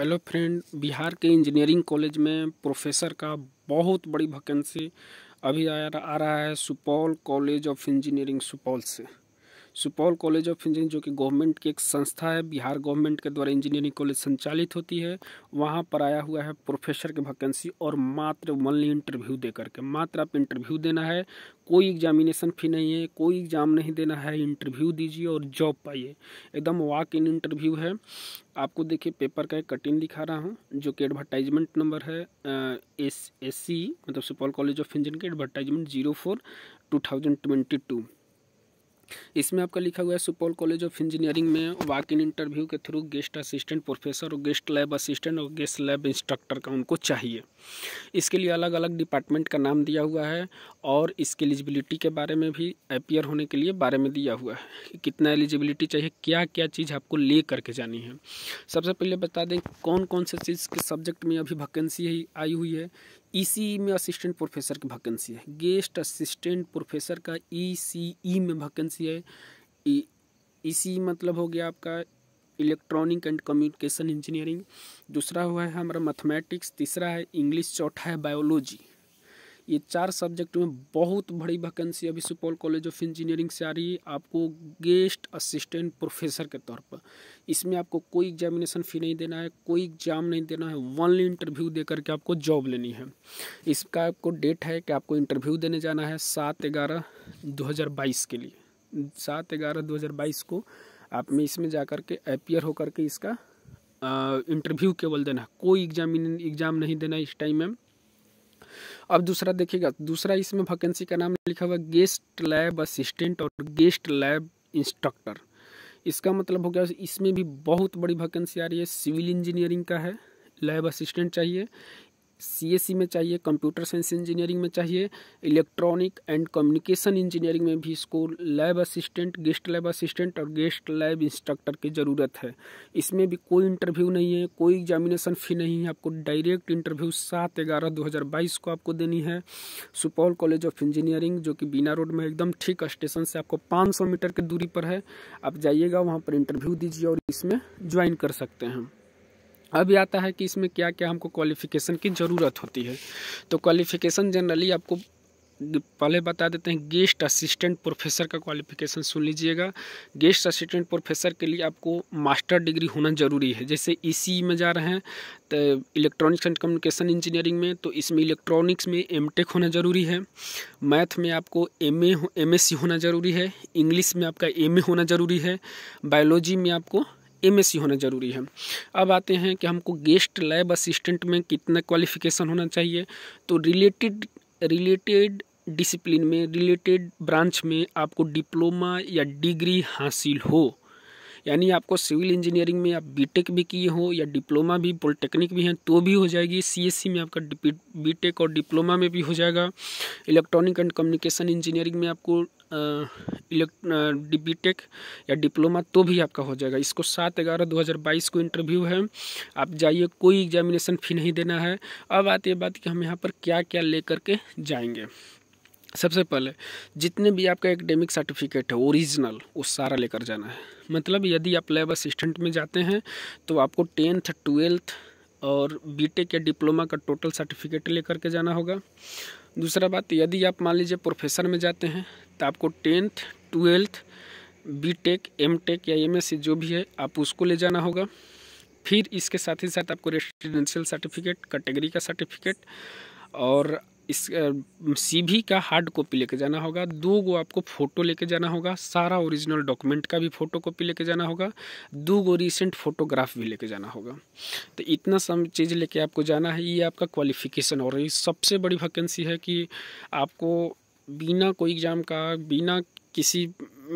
Hello friend Bihar के engineering college में professor का बहुत बड़ी वैकेंसी अभी आ रहा है Supaul college of engineering Supaul से सुपौल कॉलेज ऑफ इंजीनियरिंग जो कि गवर्नमेंट की एक संस्था है बिहार गवर्नमेंट के द्वारा इंजीनियरिंग कॉलेज संचालित होती है वहाँ पर आया हुआ है प्रोफेसर की वैकेंसी और मात्र वनली इंटरव्यू दे करके मात्र आप इंटरव्यू देना है कोई एग्जामिनेशन फी नहीं है कोई एग्ज़ाम नहीं देना है इंटरव्यू दीजिए और जॉब पाइए एकदम वॉक इन इंटरव्यू है आपको देखिए पेपर का एक कटिंग दिखा रहा हूँ जो कि एडवर्टाइजमेंट नंबर है एस एस सी मतलब सुपौल कॉलेज ऑफ इंजीनियरिंग के advertisement zero four two thousand twenty two इसमें आपका लिखा हुआ है सुपौल कॉलेज ऑफ इंजीनियरिंग में वाक इन इंटरव्यू के थ्रू गेस्ट असिस्टेंट प्रोफेसर और गेस्ट लैब असिस्टेंट और गेस्ट लैब इंस्ट्रक्टर का उनको चाहिए इसके लिए अलग अलग डिपार्टमेंट का नाम दिया हुआ है और इसके एलिजिबिलिटी के बारे में भी अपियर होने के लिए बारे में दिया हुआ है कि कितना एलिजिबिलिटी चाहिए क्या क्या चीज़ आपको ले करके जानी है सबसे पहले बता दें कौन कौन से चीज़ के सब्जेक्ट में अभी वैकेंसी आई हुई है ई में असिस्टेंट प्रोफेसर की वैकेंसी है गेस्ट असिस्टेंट प्रोफेसर का ई e e में वैकेंसी है ई e, मतलब हो गया आपका इलेक्ट्रॉनिक एंड कम्युनिकेशन इंजीनियरिंग दूसरा हुआ है हमारा मैथमेटिक्स तीसरा है इंग्लिश चौथा है बायोलॉजी ये चार सब्जेक्ट में बहुत बड़ी वैकेंसी अभी सुपौल कॉलेज ऑफ इंजीनियरिंग से आ रही है आपको गेस्ट असिस्टेंट प्रोफेसर के तौर पर इसमें आपको कोई एग्जामिनेशन फ़ी नहीं देना है कोई एग्ज़ाम नहीं देना है वनली इंटरव्यू दे करके आपको जॉब लेनी है इसका आपको डेट है कि आपको इंटरव्यू देने जाना है सात ग्यारह दो के लिए सात ग्यारह दो को आप में इसमें जा कर के अपियर होकर के इसका इंटरव्यू केवल देना कोई एग्जामिन एग्ज़ाम नहीं देना इस टाइम में अब दूसरा देखिएगा दूसरा इसमें वैकेंसी का नाम लिखा हुआ गेस्ट लैब असिस्टेंट और गेस्ट लैब इंस्ट्रक्टर इसका मतलब हो गया इसमें भी बहुत बड़ी वैकेंसी आ रही है सिविल इंजीनियरिंग का है लैब असिस्टेंट चाहिए सीएससी e में चाहिए कंप्यूटर साइंस इंजीनियरिंग में चाहिए इलेक्ट्रॉनिक एंड कम्युनिकेशन इंजीनियरिंग में भी इसको lab assistant guest lab assistant और गेस्ट लैब इंस्ट्रक्टर की ज़रूरत है इसमें भी कोई इंटरव्यू नहीं है कोई एग्जामिनेशन फ़ी नहीं है आपको डायरेक्ट इंटरव्यू सात ग्यारह दो हज़ार बाईस को आपको देनी है सुपौल कॉलेज ऑफ इंजीनियरिंग जो कि बीना रोड में एकदम ठीक स्टेशन से आपको पाँच सौ मीटर की दूरी पर है आप जाइएगा वहाँ पर इंटरव्यू दीजिए और इसमें ज्वाइन कर सकते हैं अब आता है कि इसमें क्या क्या हमको क्वालिफ़िकेशन की ज़रूरत होती है तो क्वालिफ़िकेशन जनरली आपको पहले बता देते हैं गेस्ट असिस्टेंट प्रोफेसर का क्वालिफिकेशन सुन लीजिएगा गेस्ट असिस्टेंट प्रोफेसर के लिए आपको मास्टर डिग्री होना ज़रूरी है जैसे ई e e में जा रहे हैं तो इलेक्ट्रॉनिक्स एंड कम्युनिकेशन इंजीनियरिंग में तो इसमें इलेक्ट्रॉनिक्स में एम होना ज़रूरी है मैथ में आपको एम एम होना ज़रूरी है इंग्लिश में आपका एम होना ज़रूरी है बायोलॉजी में आपको एम होना ज़रूरी है अब आते हैं कि हमको गेस्ट लैब असिस्टेंट में कितना क्वालिफिकेशन होना चाहिए तो रिलेटेड रिलेटेड डिसिप्लिन में रिलेटेड ब्रांच में आपको डिप्लोमा या डिग्री हासिल हो यानी आपको सिविल इंजीनियरिंग में आप बीटेक भी किए हो या डिप्लोमा भी पॉलिटेक्निक भी हैं तो भी हो जाएगी सीएससी e में आपका बीटेक और डिप्लोमा में भी हो जाएगा इलेक्ट्रॉनिक एंड कम्युनिकेशन इंजीनियरिंग में आपको बी टेक या डिप्लोमा तो भी आपका हो जाएगा इसको सात ग्यारह दो हज़ार बाईस को इंटरव्यू है आप जाइए कोई एग्जामिनेशन फी नहीं देना है अब आती है बात कि हम यहाँ पर क्या क्या ले करके जाएंगे सबसे पहले जितने भी आपका एकेडमिक सर्टिफिकेट है ओरिजिनल वो सारा लेकर जाना है मतलब यदि आप लैब असिस्टेंट में जाते हैं तो आपको टेंथ ट्वेल्थ और बीटेक या डिप्लोमा का टोटल सर्टिफिकेट लेकर के जाना होगा दूसरा बात यदि आप मान लीजिए प्रोफेसर में जाते हैं तो आपको टेंथ ट्वेल्थ एम टेक या एम एस जो भी है आप उसको ले जाना होगा फिर इसके साथ ही साथ आपको रेसिडेंशियल सर्टिफिकेट कैटेगरी का सर्टिफिकेट और इस सीबी का हार्ड कॉपी लेके जाना होगा दो गो आपको फ़ोटो लेके जाना होगा सारा ओरिजिनल डॉक्यूमेंट का भी फ़ोटो कॉपी लेके जाना होगा दो गो रिसेंट फोटोग्राफ भी लेके जाना होगा तो इतना सब चीज़ लेके आपको जाना है ये आपका क्वालिफिकेशन और ये सबसे बड़ी वैकेंसी है कि आपको बिना कोई एग्ज़ाम का बिना किसी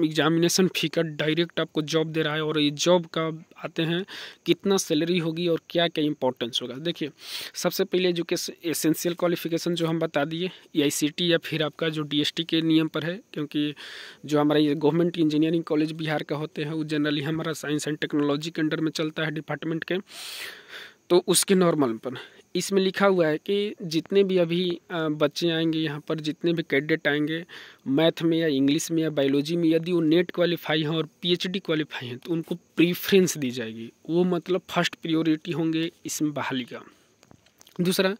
एग्जामिनेशन फी का डायरेक्ट आपको जॉब दे रहा है और ये जॉब का आते हैं कितना सैलरी होगी और क्या क्या इंपॉर्टेंस होगा देखिए सबसे पहले एजुकेशन एसेंशियल क्वालिफिकेशन जो हम बता दिए ई e या फिर आपका जो डी के नियम पर है क्योंकि जो हमारा ये गवर्नमेंट इंजीनियरिंग कॉलेज बिहार का होते हैं वो जनरली हमारा साइंस एंड टेक्नोलॉजी के अंडर में चलता है डिपार्टमेंट के तो उसके नॉर्मल पर इसमें लिखा हुआ है कि जितने भी अभी बच्चे आएंगे यहाँ पर जितने भी कैडेट आएंगे मैथ में या इंग्लिश में या बायोलॉजी में यदि वो नेट क्वालिफाई हैं और पीएचडी क्वालिफाई हैं तो उनको प्रीफ्रेंस दी जाएगी वो मतलब फर्स्ट प्रियोरिटी होंगे इसमें बहाली का दूसरा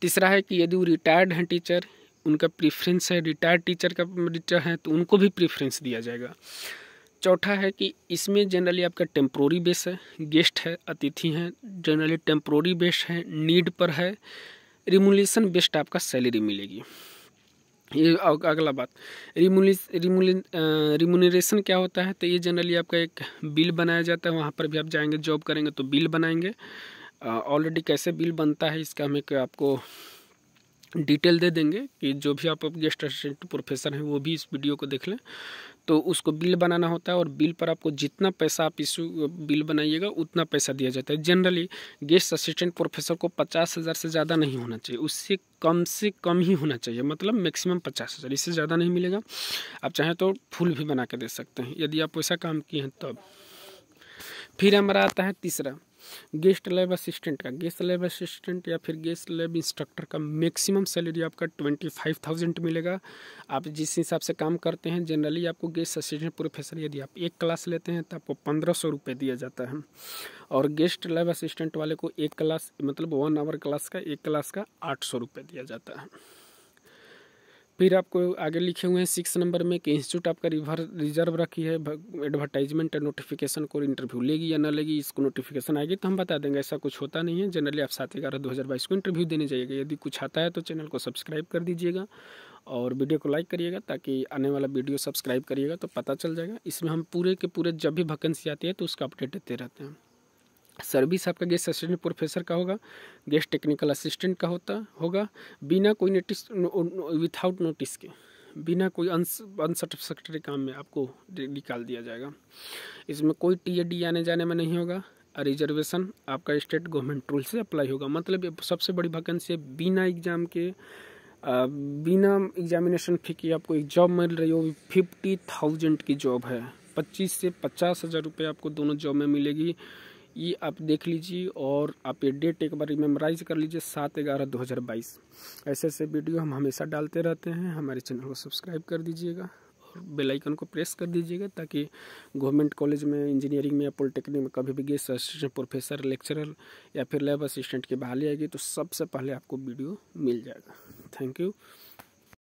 तीसरा है कि यदि वो रिटायर्ड हैं टीचर उनका प्रीफ्रेंस है रिटायर्ड टीचर का टीचर हैं तो उनको भी प्रीफ्रेंस दिया जाएगा चौथा है कि इसमें जनरली आपका टेम्प्रोरी बेस है गेस्ट है अतिथि हैं जनरली टेम्प्रोरी बेस है नीड पर है रिमुलेशन बेस्ड आपका सैलरी मिलेगी ये अगला बात रिमुलिस रिमुनरेशन क्या होता है तो ये जनरली आपका एक बिल बनाया जाता है वहाँ पर भी आप जाएंगे जॉब करेंगे तो बिल बनाएंगे ऑलरेडी कैसे बिल बनता है इसका हम एक आपको डिटेल दे देंगे कि जो भी आप गेस्ट असिस्टेंट प्रोफेसर हैं वो भी इस वीडियो को देख लें तो उसको बिल बनाना होता है और बिल पर आपको जितना पैसा आप इस बिल बनाइएगा उतना पैसा दिया जाता है जनरली गेस्ट असिस्टेंट प्रोफेसर को पचास हज़ार से ज़्यादा नहीं होना चाहिए उससे कम से कम ही होना चाहिए मतलब मैक्सिमम पचास हज़ार इससे ज़्यादा नहीं मिलेगा आप चाहें तो फुल भी बना के दे सकते हैं यदि आप वैसा काम किए हैं तब तो। फिर हमारा आता है तीसरा गेस्ट लैब असिस्टेंट का गेस्ट लैब असिस्टेंट या फिर गेस्ट लैब इंस्ट्रक्टर का मैक्सिमम सैलरी आपका ट्वेंटी फाइव थाउजेंड मिलेगा आप जिस हिसाब से काम करते हैं जनरली आपको गेस्ट असिस्टेंट प्रोफेसर यदि आप एक क्लास लेते हैं तो आपको पंद्रह सौ रुपये दिया जाता है और गेस्ट लैब असिस्टेंट वाले को एक क्लास मतलब वन आवर क्लास का एक क्लास का आठ सौ रुपये दिया जाता है फिर आपको आगे लिखे हुए हैं सिक्स नंबर में कि इंस्टीट्यूट आपका रिवर रिजर्व रखी है एडवर्टाइजमेंट और नोटिफिकेशन को इंटरव्यू लेगी या ना लेगी इसको नोटिफिकेशन आएगी तो हम बता देंगे ऐसा कुछ होता नहीं है जनरली आप सात ग्यारह दो हज़ार बाईस को इंटरव्यू देने जाइएगा यदि कुछ आता है तो चैनल को सब्सक्राइब कर दीजिएगा और वीडियो को लाइक करिएगा ताकि आने वाला वीडियो सब्सक्राइब करिएगा तो पता चल जाएगा इसमें हम पूरे के पूरे जब भी वैकेंसी आती है तो उसका अपडेट देते रहते हैं सर्विस आपका गेस्ट असिस्टेंट प्रोफेसर का होगा गेस्ट टेक्निकल असिस्टेंट का होता होगा बिना कोई नोटिस विथआउट नोटिस के बिना कोई अनसेटिस्फैक्ट्री काम में आपको निकाल दिया जाएगा इसमें कोई टी डी आने जाने में नहीं होगा रिजर्वेशन आपका स्टेट गवर्नमेंट रूल से अप्लाई होगा मतलब सबसे बड़ी वैकेंसी है बिना एग्ज़ाम के बिना एग्जामिनेशन फी की आपको एक जॉब मिल रही होगी फिफ्टी थाउजेंड की जॉब है पच्चीस से पचास हज़ार रुपये आपको दोनों जॉब में मिलेगी ये आप देख लीजिए और आप ये डेट एक बार मेमोराइज कर लीजिए सात ग्यारह दो हज़ार बाईस ऐसे ऐसे वीडियो हम हमेशा डालते रहते हैं हमारे चैनल को सब्सक्राइब कर दीजिएगा और बेल आइकन को प्रेस कर दीजिएगा ताकि गवर्नमेंट कॉलेज में इंजीनियरिंग में या पॉलिटेक्निक में कभी भी गेस्ट असिस्टेंट प्रोफेसर लेक्चरर या फिर लैब असिस्टेंट की बहाली आएगी तो सबसे पहले आपको वीडियो मिल जाएगा थैंक यू